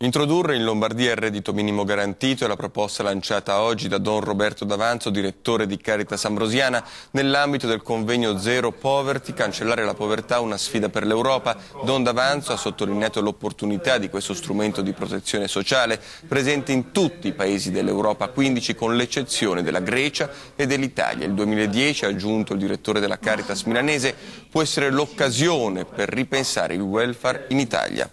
Introdurre in Lombardia il reddito minimo garantito è la proposta lanciata oggi da Don Roberto D'Avanzo, direttore di Caritas Ambrosiana, nell'ambito del convegno Zero Poverty, cancellare la povertà, una sfida per l'Europa. Don D'Avanzo ha sottolineato l'opportunità di questo strumento di protezione sociale presente in tutti i paesi dell'Europa 15 con l'eccezione della Grecia e dell'Italia. Il 2010, ha aggiunto il direttore della Caritas milanese, può essere l'occasione per ripensare il welfare in Italia.